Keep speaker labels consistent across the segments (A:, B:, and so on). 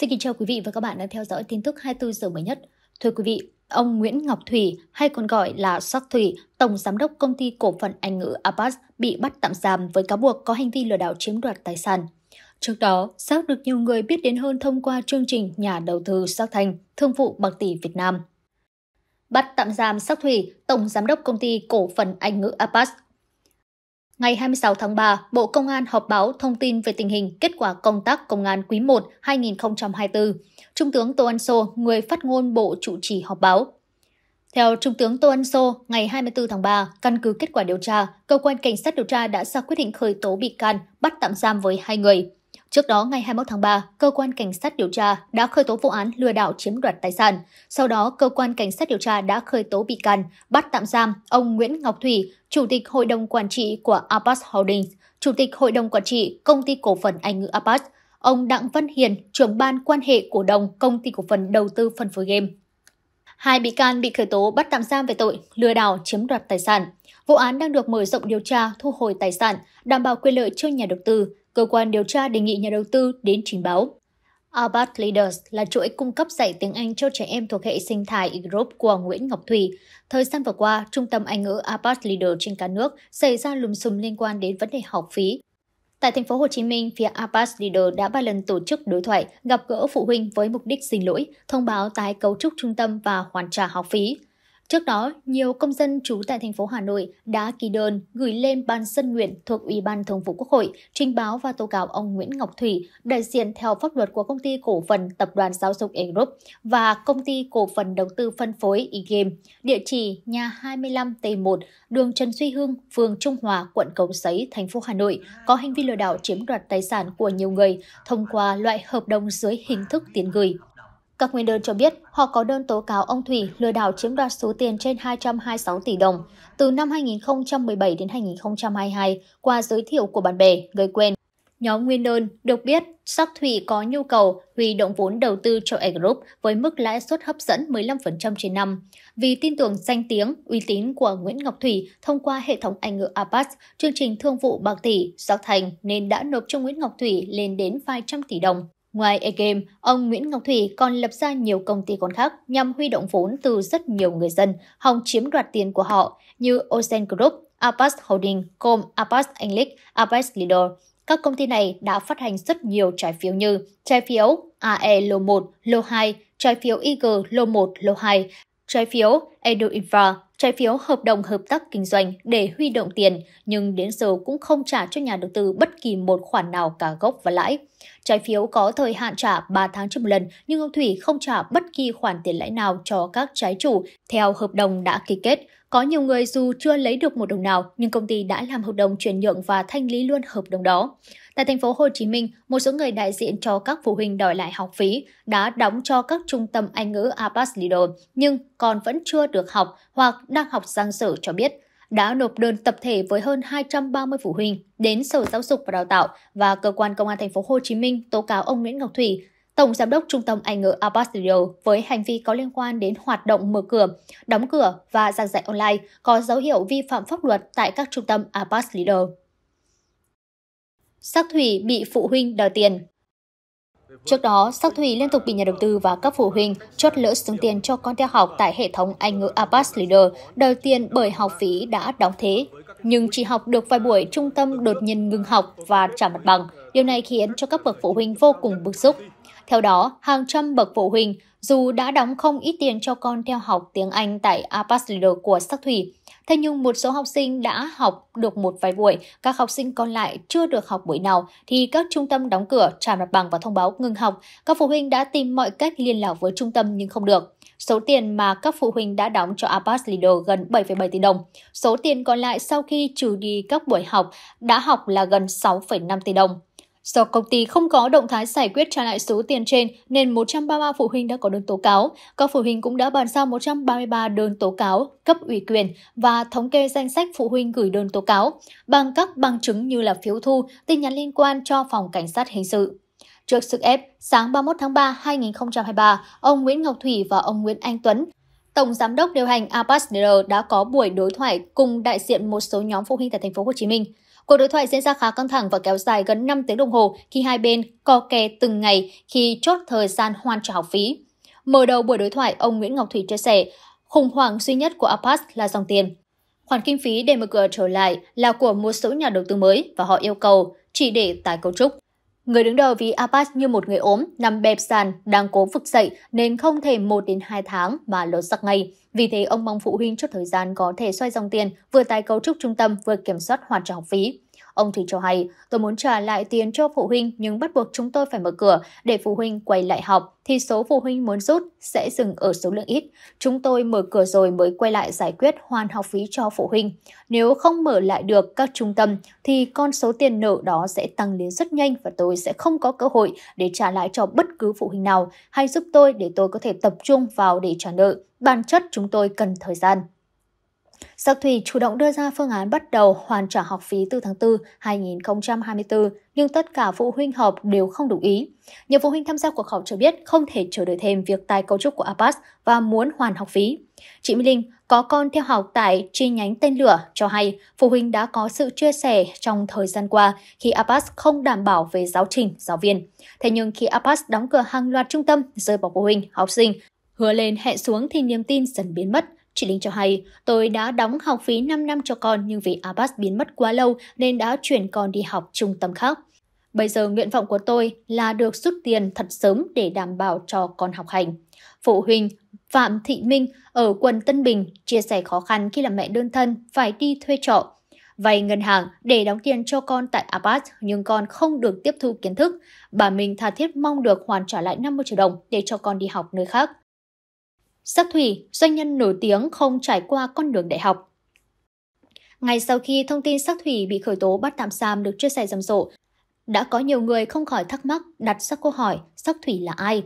A: Xin kính chào quý vị và các bạn đang theo dõi tin tức 24 giờ mới nhất. Thưa quý vị, ông Nguyễn Ngọc Thủy, hay còn gọi là Sắc Thủy, tổng giám đốc công ty cổ phần Anh ngữ Apas bị bắt tạm giam với cáo buộc có hành vi lừa đảo chiếm đoạt tài sản. Trước đó, Sắc được nhiều người biết đến hơn thông qua chương trình Nhà đầu tư Sắc Thành, thương vụ bạc tỷ Việt Nam. Bắt tạm giam Sắc Thủy, tổng giám đốc công ty cổ phần Anh ngữ Apas Ngày 26 tháng 3, Bộ Công an họp báo thông tin về tình hình kết quả công tác Công an quý 1 2024. Trung tướng Tô Ân Sô, người phát ngôn Bộ chủ trì họp báo. Theo Trung tướng Tô Ân Sô, ngày 24 tháng 3, căn cứ kết quả điều tra, cơ quan cảnh sát điều tra đã ra quyết định khởi tố bị can, bắt tạm giam với hai người. Trước đó, ngày 21 tháng 3, cơ quan cảnh sát điều tra đã khởi tố vụ án lừa đảo chiếm đoạt tài sản. Sau đó, cơ quan cảnh sát điều tra đã khởi tố bị can, bắt tạm giam ông Nguyễn Ngọc Thủy, Chủ tịch Hội đồng Quản trị của Apas Holdings, Chủ tịch Hội đồng Quản trị Công ty Cổ phần Anh ngữ Apas, ông Đặng Văn Hiền, trưởng ban quan hệ cổ đồng Công ty Cổ phần Đầu tư Phân phối Game. Hai bị can bị khởi tố bắt tạm giam về tội lừa đảo chiếm đoạt tài sản. Vụ án đang được mở rộng điều tra thu hồi tài sản, đảm bảo quyền lợi cho nhà đầu tư, cơ quan điều tra đề nghị nhà đầu tư đến trình báo. Albert Leaders là chuỗi cung cấp dạy tiếng Anh cho trẻ em thuộc hệ sinh thái group của Nguyễn Ngọc Thủy. Thời gian vừa qua, Trung tâm Anh ngữ Albert Leaders trên cả nước xảy ra lùm xùm liên quan đến vấn đề học phí. Tại thành phố Hồ Chí Minh, phía Albert Leader đã ba lần tổ chức đối thoại, gặp gỡ phụ huynh với mục đích xin lỗi, thông báo tái cấu trúc trung tâm và hoàn trả học phí. Trước đó, nhiều công dân trú tại thành phố Hà Nội đã ký đơn gửi lên Ban dân nguyện thuộc Ủy ban Thường vụ Quốc hội trình báo và tố cáo ông Nguyễn Ngọc Thủy, đại diện theo pháp luật của công ty cổ phần Tập đoàn Giáo dục E Group và công ty cổ phần đầu tư phân phối E-Game, địa chỉ nhà 25T1, đường Trần Duy Hưng, phường Trung Hòa, quận Cầu Giấy, thành phố Hà Nội, có hành vi lừa đảo chiếm đoạt tài sản của nhiều người thông qua loại hợp đồng dưới hình thức tiền gửi. Các nguyên đơn cho biết họ có đơn tố cáo ông Thủy lừa đảo chiếm đoạt số tiền trên 226 tỷ đồng từ năm 2017 đến 2022 qua giới thiệu của bạn bè, người quen. Nhóm nguyên đơn được biết Sắc Thủy có nhu cầu huy động vốn đầu tư cho A Group với mức lãi suất hấp dẫn 15% trên năm. Vì tin tưởng danh tiếng, uy tín của Nguyễn Ngọc Thủy thông qua hệ thống Anh ngữ APAS, chương trình thương vụ bạc tỷ, Sắc Thành nên đã nộp cho Nguyễn Ngọc Thủy lên đến vài trăm tỷ đồng. Ngoài E-Game, ông Nguyễn Ngọc Thủy còn lập ra nhiều công ty con khác nhằm huy động vốn từ rất nhiều người dân, hòng chiếm đoạt tiền của họ như Ocean Group, Apas Holding, Com, Apas English, Apas Leader. Các công ty này đã phát hành rất nhiều trái phiếu như trái phiếu AE Lô 1, Lô 2, trái phiếu IG Lô 1, Lô 2, trái phiếu Edu Infra, trái phiếu hợp đồng hợp tác kinh doanh để huy động tiền nhưng đến giờ cũng không trả cho nhà đầu tư bất kỳ một khoản nào cả gốc và lãi. Trái phiếu có thời hạn trả 3 tháng trên một lần nhưng ông Thủy không trả bất kỳ khoản tiền lãi nào cho các trái chủ theo hợp đồng đã ký kết. Có nhiều người dù chưa lấy được một đồng nào nhưng công ty đã làm hợp đồng chuyển nhượng và thanh lý luôn hợp đồng đó. Tại thành phố Hồ Chí Minh, một số người đại diện cho các phụ huynh đòi lại học phí đã đóng cho các trung tâm Anh ngữ Apas Lido nhưng còn vẫn chưa được học hoặc đang học giang sở cho biết đã nộp đơn tập thể với hơn 230 phụ huynh đến Sở Giáo dục và Đào tạo và cơ quan Công an thành phố Hồ Chí Minh tố cáo ông Nguyễn Ngọc Thủy Tổng Giám đốc Trung tâm Anh ngữ Abbas Studio với hành vi có liên quan đến hoạt động mở cửa, đóng cửa và giảng dạy online có dấu hiệu vi phạm pháp luật tại các trung tâm Abbas Leader. Sắc thủy bị phụ huynh đòi tiền Trước đó, Sắc Thủy liên tục bị nhà đầu tư và các phụ huynh chốt lỡ xuống tiền cho con theo học tại hệ thống Anh ngữ Abbas Leader, đòi tiền bởi học phí đã đóng thế. Nhưng chỉ học được vài buổi, trung tâm đột nhiên ngừng học và trả mặt bằng. Điều này khiến cho các bậc phụ huynh vô cùng bức xúc. Theo đó, hàng trăm bậc phụ huynh dù đã đóng không ít tiền cho con theo học tiếng Anh tại Apas Leader của Sắc Thủy, thế nhưng một số học sinh đã học được một vài buổi, các học sinh còn lại chưa được học buổi nào thì các trung tâm đóng cửa, trả mặt bằng và thông báo ngừng học. Các phụ huynh đã tìm mọi cách liên lạc với trung tâm nhưng không được. Số tiền mà các phụ huynh đã đóng cho Apas Leader gần 7,7 tỷ đồng. Số tiền còn lại sau khi trừ đi các buổi học đã học là gần 6,5 tỷ đồng. Do công ty không có động thái giải quyết trả lại số tiền trên nên 133 phụ huynh đã có đơn tố cáo. Các phụ huynh cũng đã bàn giao 133 đơn tố cáo, cấp ủy quyền và thống kê danh sách phụ huynh gửi đơn tố cáo bằng các bằng chứng như là phiếu thu, tin nhắn liên quan cho phòng cảnh sát hình sự. Trước sức ép, sáng 31 tháng 3 2023, ông Nguyễn Ngọc Thủy và ông Nguyễn Anh Tuấn, Tổng giám đốc điều hành Apas đã có buổi đối thoại cùng đại diện một số nhóm phụ huynh tại thành phố Hồ Chí Minh. Cuộc đối thoại diễn ra khá căng thẳng và kéo dài gần 5 tiếng đồng hồ khi hai bên co kè từng ngày khi chốt thời gian hoàn trả học phí. Mở đầu buổi đối thoại, ông Nguyễn Ngọc Thủy chia sẻ, khủng hoảng duy nhất của Apas là dòng tiền. Khoản kinh phí để mở cửa trở lại là của một số nhà đầu tư mới và họ yêu cầu chỉ để tái cấu trúc. Người đứng đầu vì Abbas như một người ốm, nằm bẹp sàn, đang cố vực dậy nên không thể 1 đến 2 tháng mà lột giặc ngay. Vì thế, ông mong phụ huynh chốt thời gian có thể xoay dòng tiền, vừa tái cấu trúc trung tâm, vừa kiểm soát hoàn trả học phí. Ông thủy cho hay, tôi muốn trả lại tiền cho phụ huynh nhưng bắt buộc chúng tôi phải mở cửa để phụ huynh quay lại học thì số phụ huynh muốn rút sẽ dừng ở số lượng ít. Chúng tôi mở cửa rồi mới quay lại giải quyết hoàn học phí cho phụ huynh. Nếu không mở lại được các trung tâm thì con số tiền nợ đó sẽ tăng lên rất nhanh và tôi sẽ không có cơ hội để trả lại cho bất cứ phụ huynh nào. Hãy giúp tôi để tôi có thể tập trung vào để trả nợ. Bản chất chúng tôi cần thời gian. Sắc Thủy chủ động đưa ra phương án bắt đầu hoàn trả học phí từ tháng 4 2024, nhưng tất cả phụ huynh họp đều không đồng ý. Nhiều phụ huynh tham gia cuộc họp cho biết không thể chờ đợi thêm việc tái cấu trúc của Apas và muốn hoàn học phí. Chị Mỹ Linh có con theo học tại chi nhánh tên lửa cho hay phụ huynh đã có sự chia sẻ trong thời gian qua khi Apas không đảm bảo về giáo trình, giáo viên. Thế nhưng khi Apas đóng cửa hàng loạt trung tâm rơi vào phụ huynh, học sinh, hứa lên hẹn xuống thì niềm tin dần biến mất. Chị Linh cho hay, tôi đã đóng học phí 5 năm cho con nhưng vì Abbas biến mất quá lâu nên đã chuyển con đi học trung tâm khác. Bây giờ nguyện vọng của tôi là được rút tiền thật sớm để đảm bảo cho con học hành. Phụ huynh Phạm Thị Minh ở quận Tân Bình chia sẻ khó khăn khi làm mẹ đơn thân phải đi thuê trọ. Vay ngân hàng để đóng tiền cho con tại Abbas nhưng con không được tiếp thu kiến thức. Bà Minh tha thiết mong được hoàn trả lại 50 triệu đồng để cho con đi học nơi khác. Sắc thủy, doanh nhân nổi tiếng không trải qua con đường đại học. Ngay sau khi thông tin sắc thủy bị khởi tố bắt tạm giam được chia sẻ rầm rộ, đã có nhiều người không khỏi thắc mắc đặt sắc câu hỏi sắc thủy là ai.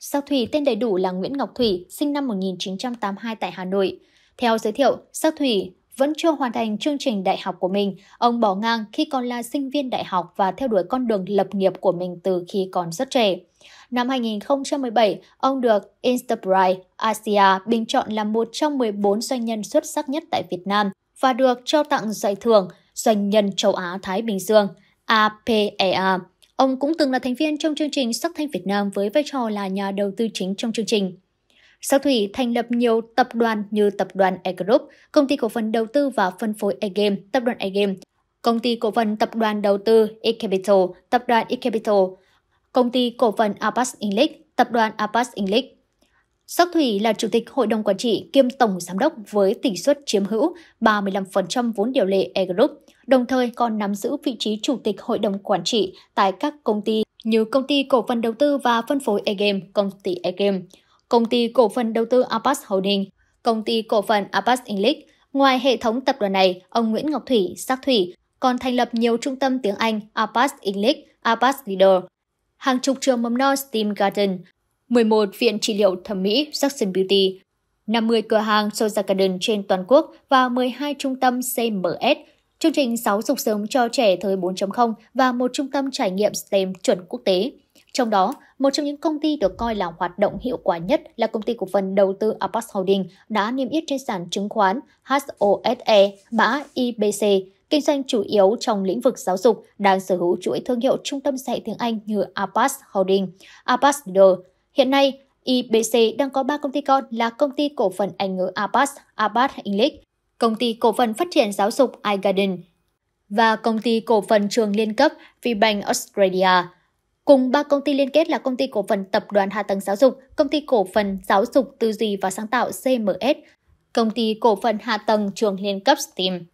A: Sắc thủy tên đầy đủ là Nguyễn Ngọc Thủy, sinh năm 1982 tại Hà Nội. Theo giới thiệu, sắc thủy vẫn chưa hoàn thành chương trình đại học của mình, ông bỏ ngang khi còn là sinh viên đại học và theo đuổi con đường lập nghiệp của mình từ khi còn rất trẻ. Năm 2017, ông được Instabright Asia bình chọn là một trong 14 doanh nhân xuất sắc nhất tại Việt Nam và được trao tặng giải thưởng Doanh nhân châu Á-Thái Bình Dương APEA. E ông cũng từng là thành viên trong chương trình Sắc Thanh Việt Nam với vai trò là nhà đầu tư chính trong chương trình. Sắc Thủy thành lập nhiều tập đoàn như tập đoàn E Group, công ty cổ phần đầu tư và phân phối E Game, tập đoàn E Game, công ty cổ phần tập đoàn đầu tư E Capital, tập đoàn E Capital, công ty cổ phần Apas English, tập đoàn Apas English, Sắc Thủy là chủ tịch hội đồng quản trị kiêm tổng giám đốc với tỷ suất chiếm hữu 35% vốn điều lệ E Group, đồng thời còn nắm giữ vị trí chủ tịch hội đồng quản trị tại các công ty như công ty cổ phần đầu tư và phân phối E-Game, công ty E-Game, công ty cổ phần đầu tư Apas Holding, công ty cổ phần Apas English. Ngoài hệ thống tập đoàn này, ông Nguyễn Ngọc Thủy, Sắc Thủy, còn thành lập nhiều trung tâm tiếng Anh Apas English, Apas Leader, hàng chục trường mầm non STEAM Garden, 11 viện trị liệu thẩm mỹ Jackson Beauty, 50 cửa hàng Soja Garden trên toàn quốc và 12 trung tâm CMS, chương trình giáo dục sớm cho trẻ thời 4.0 và một trung tâm trải nghiệm STEM chuẩn quốc tế. Trong đó, một trong những công ty được coi là hoạt động hiệu quả nhất là công ty cổ phần đầu tư Apex Holding đã niêm yết trên sàn chứng khoán HOSE mã IBC kinh doanh chủ yếu trong lĩnh vực giáo dục, đang sở hữu chuỗi thương hiệu trung tâm dạy tiếng Anh như Apas Holding, Apas Leader. Hiện nay, IBC đang có 3 công ty con là công ty cổ phần Anh ngữ Apas, Apas English, công ty cổ phần phát triển giáo dục iGarden và công ty cổ phần trường liên cấp Vbank Australia. Cùng ba công ty liên kết là công ty cổ phần tập đoàn hạ tầng giáo dục, công ty cổ phần giáo dục tư duy và sáng tạo CMS, công ty cổ phần hạ tầng trường liên cấp STEAM.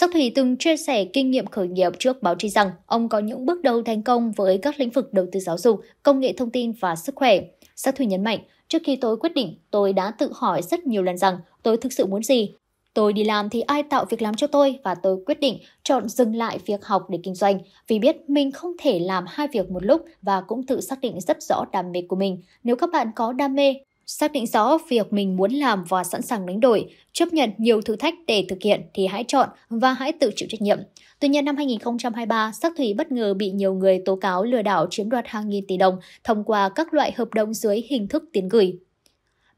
A: Sóc Thủy từng chia sẻ kinh nghiệm khởi nghiệp trước báo chí rằng ông có những bước đầu thành công với các lĩnh vực đầu tư giáo dục, công nghệ thông tin và sức khỏe. Sóc Thủy nhấn mạnh, trước khi tôi quyết định, tôi đã tự hỏi rất nhiều lần rằng tôi thực sự muốn gì. Tôi đi làm thì ai tạo việc làm cho tôi và tôi quyết định chọn dừng lại việc học để kinh doanh vì biết mình không thể làm hai việc một lúc và cũng tự xác định rất rõ đam mê của mình. Nếu các bạn có đam mê, Xác định rõ việc mình muốn làm và sẵn sàng đánh đổi, chấp nhận nhiều thử thách để thực hiện thì hãy chọn và hãy tự chịu trách nhiệm. Tuy nhiên năm 2023, Sắc Thủy bất ngờ bị nhiều người tố cáo lừa đảo chiếm đoạt hàng nghìn tỷ đồng thông qua các loại hợp đồng dưới hình thức tiền gửi.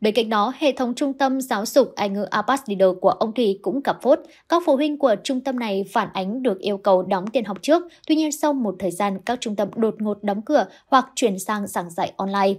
A: Bên cạnh đó, hệ thống trung tâm giáo dục Anh ngữ Apas Leader của ông Thủy cũng gặp phốt. Các phụ huynh của trung tâm này phản ánh được yêu cầu đóng tiền học trước, tuy nhiên sau một thời gian các trung tâm đột ngột đóng cửa hoặc chuyển sang giảng dạy online.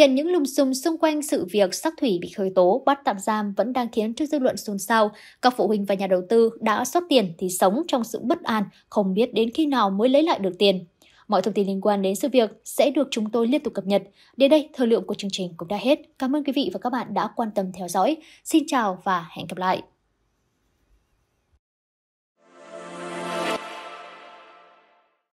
A: Hiện những lùm xùm xung quanh sự việc sắc thủy bị khởi tố, bắt tạm giam vẫn đang khiến cho dư luận xôn xao. Các phụ huynh và nhà đầu tư đã xuất tiền thì sống trong sự bất an, không biết đến khi nào mới lấy lại được tiền. Mọi thông tin liên quan đến sự việc sẽ được chúng tôi liên tục cập nhật. Đến đây, thời lượng của chương trình cũng đã hết. Cảm ơn quý vị và các bạn đã quan tâm theo dõi. Xin chào và hẹn gặp lại.